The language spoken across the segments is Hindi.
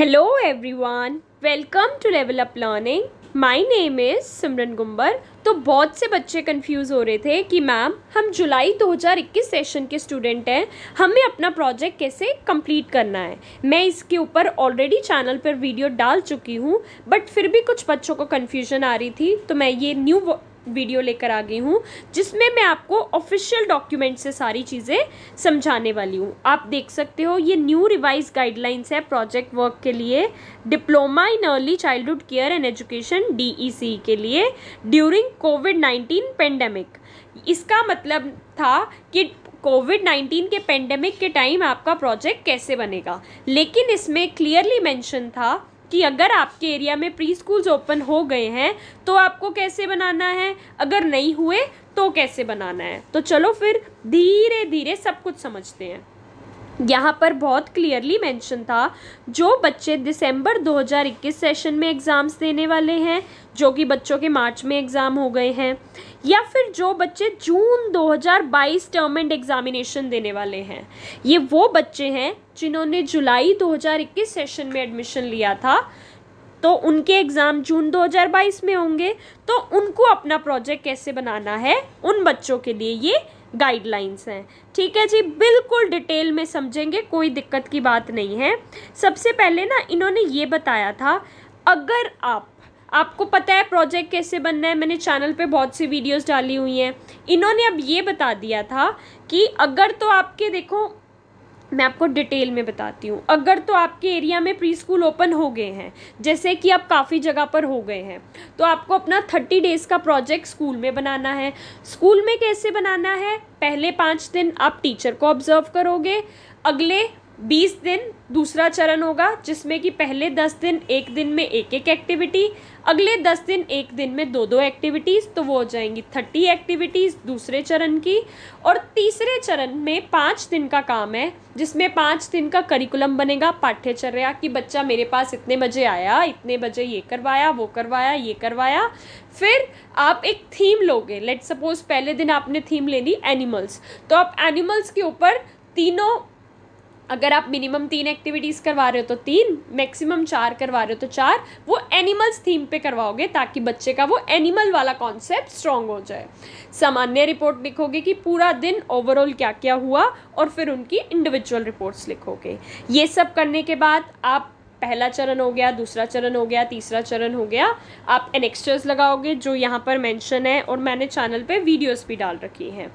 hello everyone welcome to level up learning my name is Simran Gumber तो बहुत से बच्चे कंफ्यूज हो रहे थे कि मैम हम जुलाई 2021 सेशन के स्टूडेंट हैं हमें अपना प्रोजेक्ट कैसे कंप्लीट करना है मैं इसके ऊपर ऑलरेडी चैनल पर वीडियो डाल चुकी हूँ बट फिर भी कुछ बच्चों को कंफ्यूजन आ रही थी तो मैं ये न्यू वीडियो लेकर आ गई हूँ जिसमें मैं आपको ऑफिशियल डॉक्यूमेंट से सारी चीज़ें समझाने वाली हूँ आप देख सकते हो ये न्यू रिवाइज गाइडलाइंस है प्रोजेक्ट वर्क के लिए diploma in early childhood care and education D के लिए ड्यूरिंग कोविड नाइन्टीन पेंडेमिक इसका मतलब था कि कोविड नाइन्टीन के पेंडेमिक के टाइम आपका प्रोजेक्ट कैसे बनेगा लेकिन इसमें क्लियरली मेंशन था कि अगर आपके एरिया में प्री स्कूल्स ओपन हो गए हैं तो आपको कैसे बनाना है अगर नहीं हुए तो कैसे बनाना है तो चलो फिर धीरे धीरे सब कुछ समझते हैं यहाँ पर बहुत क्लियरली मेंशन था जो बच्चे दिसंबर 2021 सेशन में एग्ज़ाम्स देने वाले हैं जो कि बच्चों के मार्च में एग्ज़ाम हो गए हैं या फिर जो बच्चे जून 2022 टर्म एंड एग्ज़ामिनेशन देने वाले हैं ये वो बच्चे हैं जिन्होंने जुलाई 2021 सेशन में एडमिशन लिया था तो उनके एग्ज़ाम जून 2022 में होंगे तो उनको अपना प्रोजेक्ट कैसे बनाना है उन बच्चों के लिए ये गाइडलाइंस हैं ठीक है जी बिल्कुल डिटेल में समझेंगे कोई दिक्कत की बात नहीं है सबसे पहले ना इन्होंने ये बताया था अगर आप आपको पता है प्रोजेक्ट कैसे बनना है मैंने चैनल पे बहुत सी वीडियोस डाली हुई हैं इन्होंने अब ये बता दिया था कि अगर तो आपके देखो मैं आपको डिटेल में बताती हूँ अगर तो आपके एरिया में प्री स्कूल ओपन हो गए हैं जैसे कि आप काफ़ी जगह पर हो गए हैं तो आपको अपना थर्टी डेज़ का प्रोजेक्ट स्कूल में बनाना है स्कूल में कैसे बनाना है पहले पाँच दिन आप टीचर को ऑब्ज़र्व करोगे अगले बीस दिन दूसरा चरण होगा जिसमें कि पहले दस दिन एक दिन में एक एक एक्टिविटी अगले दस दिन एक दिन में दो दो एक्टिविटीज़ तो वो हो जाएंगी थर्टी एक्टिविटीज़ दूसरे चरण की और तीसरे चरण में पाँच दिन का काम है जिसमें पाँच दिन का करिकुलम बनेगा पाठ्यचर्या कि बच्चा मेरे पास इतने बजे आया इतने बजे ये करवाया वो करवाया ये करवाया फिर आप एक थीम लोगे लेट सपोज पहले दिन आपने थीम ले ली एनिमल्स तो आप एनिमल्स के ऊपर तीनों अगर आप मिनिमम तीन एक्टिविटीज़ करवा रहे हो तो तीन मैक्सिमम चार करवा रहे हो तो चार वो एनिमल्स थीम पे करवाओगे ताकि बच्चे का वो एनिमल वाला कॉन्सेप्ट स्ट्रॉन्ग हो जाए सामान्य रिपोर्ट लिखोगे कि पूरा दिन ओवरऑल क्या क्या हुआ और फिर उनकी इंडिविजुअल रिपोर्ट्स लिखोगे ये सब करने के बाद आप पहला चरण हो गया दूसरा चरण हो गया तीसरा चरण हो गया आप एनेक्स्टर्स लगाओगे जो यहाँ पर मेंशन है और मैंने चैनल पे वीडियोस भी डाल रखी हैं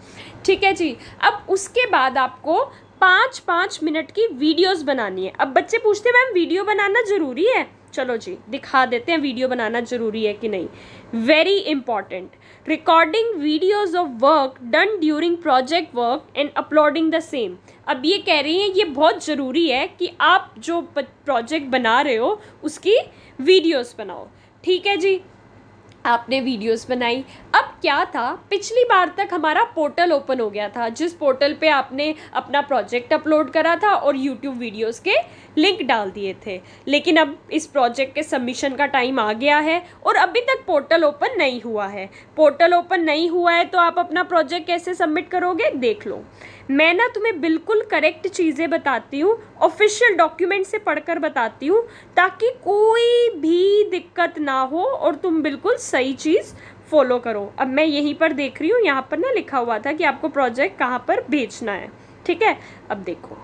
ठीक है जी अब उसके बाद आपको पाँच पाँच मिनट की वीडियोस बनानी है अब बच्चे पूछते हैं मैम वीडियो बनाना ज़रूरी है चलो जी दिखा देते हैं वीडियो बनाना ज़रूरी है कि नहीं very important recording videos of work done during project work and uploading the same अब ये कह रही हैं ये बहुत ज़रूरी है कि आप जो प्रोजेक्ट बना रहे हो उसकी वीडियोज बनाओ ठीक है जी आपने वीडियोस बनाई क्या था पिछली बार तक हमारा पोर्टल ओपन हो गया था जिस पोर्टल पे आपने अपना प्रोजेक्ट अपलोड करा था और यूट्यूब वीडियोस के लिंक डाल दिए थे लेकिन अब इस प्रोजेक्ट के सबमिशन का टाइम आ गया है और अभी तक पोर्टल ओपन नहीं हुआ है पोर्टल ओपन नहीं हुआ है तो आप अपना प्रोजेक्ट कैसे सबमिट करोगे देख लो मैं ना तुम्हें बिल्कुल करेक्ट चीज़ें बताती हूँ ऑफिशियल डॉक्यूमेंट से पढ़कर बताती हूँ ताकि कोई भी दिक्कत ना हो और तुम बिल्कुल सही चीज़ फॉलो करो अब मैं यहीं पर देख रही हूँ यहाँ पर ना लिखा हुआ था कि आपको प्रोजेक्ट कहाँ पर भेजना है ठीक है अब देखो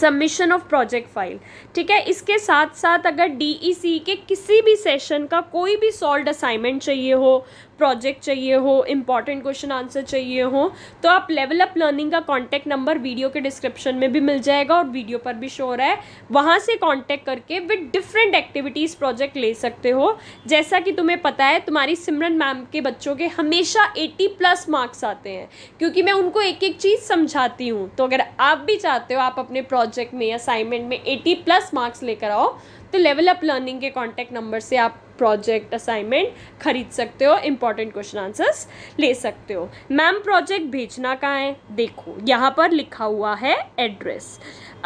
सबमिशन ऑफ प्रोजेक्ट फाइल ठीक है इसके साथ साथ अगर डी e e के किसी भी सेशन का कोई भी सॉल्ड असाइनमेंट चाहिए हो प्रोजेक्ट चाहिए हो इम्पॉर्टेंट क्वेश्चन आंसर चाहिए हो तो आप लेवल अप लर्निंग का कॉन्टैक्ट नंबर वीडियो के डिस्क्रिप्शन में भी मिल जाएगा और वीडियो पर भी शो रहा है वहाँ से कॉन्टैक्ट करके विद डिफरेंट एक्टिविटीज़ प्रोजेक्ट ले सकते हो जैसा कि तुम्हें पता है तुम्हारी सिमरन मैम के बच्चों के हमेशा एटी प्लस मार्क्स आते हैं क्योंकि मैं उनको एक एक चीज़ समझाती हूँ तो अगर आप भी चाहते हो आप अपने प्रोजेक्ट में असाइनमेंट में एटी प्लस मार्क्स लेकर आओ तो लेवल अप लर्निंग के कॉन्टैक्ट नंबर से आप प्रोजेक्ट असाइनमेंट खरीद सकते हो इंपॉर्टेंट क्वेश्चन आंसर्स ले सकते हो मैम प्रोजेक्ट भेजना कहाँ है देखो यहाँ पर लिखा हुआ है address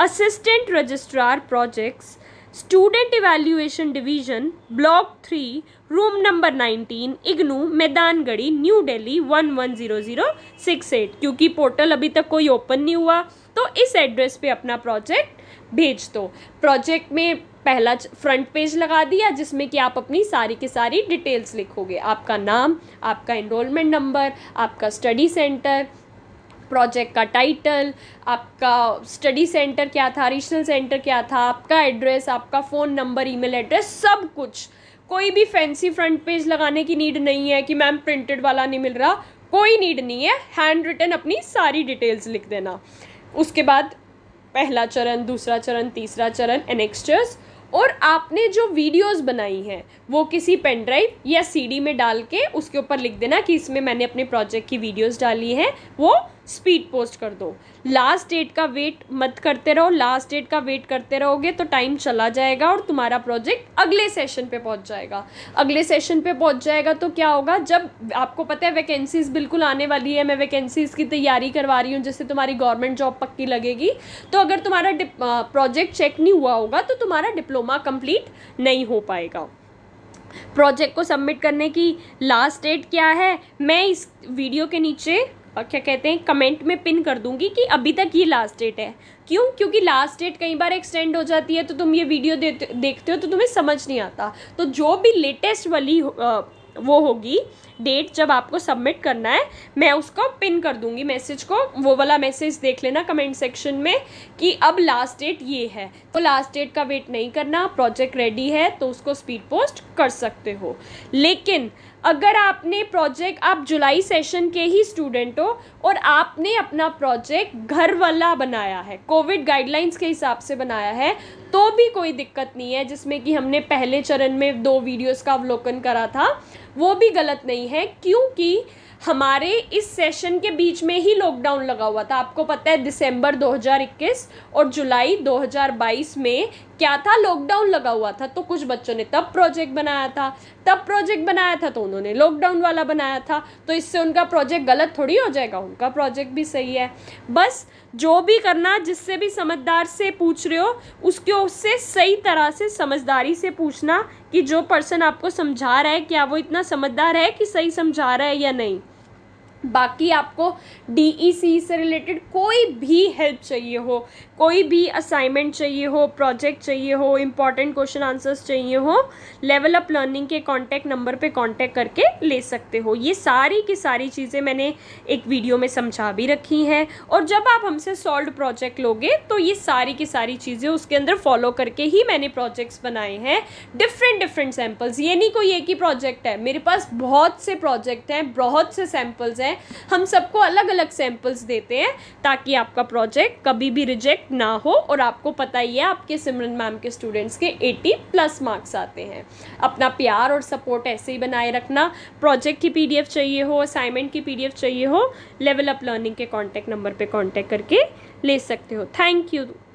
assistant registrar projects student evaluation division block three room number nineteen IGNOU Maidangarhi New Delhi one one zero zero six eight क्योंकि पोर्टल अभी तक कोई ओपन नहीं हुआ तो इस एड्रेस पे अपना प्रोजेक्ट भेज दो प्रोजेक्ट में पहला फ्रंट पेज लगा दिया जिसमें कि आप अपनी सारी की सारी डिटेल्स लिखोगे आपका नाम आपका इनरोलमेंट नंबर आपका स्टडी सेंटर प्रोजेक्ट का टाइटल आपका स्टडी सेंटर क्या था रीजनल सेंटर क्या था आपका एड्रेस आपका फ़ोन नंबर ईमेल एड्रेस सब कुछ कोई भी फैंसी फ्रंट पेज लगाने की नीड नहीं है कि मैम प्रिंटेड वाला नहीं मिल रहा कोई नीड नहीं है हैंड रिटन अपनी सारी डिटेल्स लिख देना उसके बाद पहला चरण दूसरा चरण तीसरा चरण एनेक्स्टर्स और आपने जो वीडियोस बनाई हैं वो किसी पेन ड्राइव या सीडी में डाल के उसके ऊपर लिख देना कि इसमें मैंने अपने प्रोजेक्ट की वीडियोस डाली हैं वो स्पीड पोस्ट कर दो लास्ट डेट का वेट मत करते रहो लास्ट डेट का वेट करते रहोगे तो टाइम चला जाएगा और तुम्हारा प्रोजेक्ट अगले सेशन पे पहुंच जाएगा अगले सेशन पे पहुंच जाएगा तो क्या होगा जब आपको पता है वैकेंसीज़ बिल्कुल आने वाली है मैं वैकेंसीज़ की तैयारी करवा रही हूँ जिससे तुम्हारी गवर्नमेंट जॉब पक्की लगेगी तो अगर तुम्हारा प्रोजेक्ट चेक नहीं हुआ होगा तो तुम्हारा डिप्लोमा कंप्लीट नहीं हो पाएगा प्रोजेक्ट को सबमिट करने की लास्ट डेट क्या है मैं इस वीडियो के नीचे क्या कहते हैं कमेंट में पिन कर दूंगी कि अभी तक ये लास्ट डेट है क्यों क्योंकि लास्ट डेट कई बार एक्सटेंड हो जाती है तो तुम ये वीडियो देखते हो तो तुम्हें समझ नहीं आता तो जो भी लेटेस्ट वाली वो होगी डेट जब आपको सबमिट करना है मैं उसको पिन कर दूंगी मैसेज को वो वाला मैसेज देख लेना कमेंट सेक्शन में कि अब लास्ट डेट ये है तो लास्ट डेट का वेट नहीं करना प्रोजेक्ट रेडी है तो उसको स्पीड पोस्ट कर सकते हो लेकिन अगर आपने प्रोजेक्ट आप जुलाई सेशन के ही स्टूडेंट हो और आपने अपना प्रोजेक्ट घर वाला बनाया है कोविड गाइडलाइंस के हिसाब से बनाया है तो भी कोई दिक्कत नहीं है जिसमें कि हमने पहले चरण में दो वीडियोस का अवलोकन करा था वो भी गलत नहीं है क्योंकि हमारे इस सेशन के बीच में ही लॉकडाउन लगा हुआ था आपको पता है दिसंबर 2021 और जुलाई 2022 में क्या था लॉकडाउन लगा हुआ था तो कुछ बच्चों ने तब प्रोजेक्ट बनाया था तब प्रोजेक्ट बनाया था तो उन्होंने लॉकडाउन वाला बनाया था तो इससे उनका प्रोजेक्ट गलत थोड़ी हो जाएगा उनका प्रोजेक्ट भी सही है बस जो भी करना जिससे भी समझदार से पूछ रहे हो उसके उससे सही तरह से समझदारी से पूछना कि जो पर्सन आपको समझा रहा है क्या वो इतना समझदार है कि सही समझा रहा है या नहीं बाकी आपको डी e से रिलेटेड कोई भी हेल्प चाहिए हो कोई भी असाइनमेंट चाहिए हो प्रोजेक्ट चाहिए हो इम्पॉर्टेंट क्वेश्चन आंसर्स चाहिए हो लेवल अप लर्निंग के कांटेक्ट नंबर पे कांटेक्ट करके ले सकते हो ये सारी की सारी चीज़ें मैंने एक वीडियो में समझा भी रखी हैं और जब आप हमसे सॉल्व प्रोजेक्ट लोगे तो ये सारी की सारी चीज़ें उसके अंदर फॉलो करके ही मैंने प्रोजेक्ट्स बनाए हैं डिफरेंट डिफरेंट सैम्पल्स ये नहीं कोई एक ही प्रोजेक्ट है मेरे पास बहुत से प्रोजेक्ट हैं बहुत से सैम्पल्स हैं है हम सबको अलग अलग सैंपल्स देते हैं ताकि आपका प्रोजेक्ट कभी भी रिजेक्ट ना हो और आपको पता ही है आपके सिमरन मैम के स्टूडेंट्स के 80 प्लस मार्क्स आते हैं अपना प्यार और सपोर्ट ऐसे ही बनाए रखना प्रोजेक्ट की पीडीएफ चाहिए हो असाइनमेंट की पीडीएफ चाहिए हो लेवल अप लर्निंग के कॉन्टैक्ट नंबर पर कॉन्टैक्ट करके ले सकते हो थैंक यू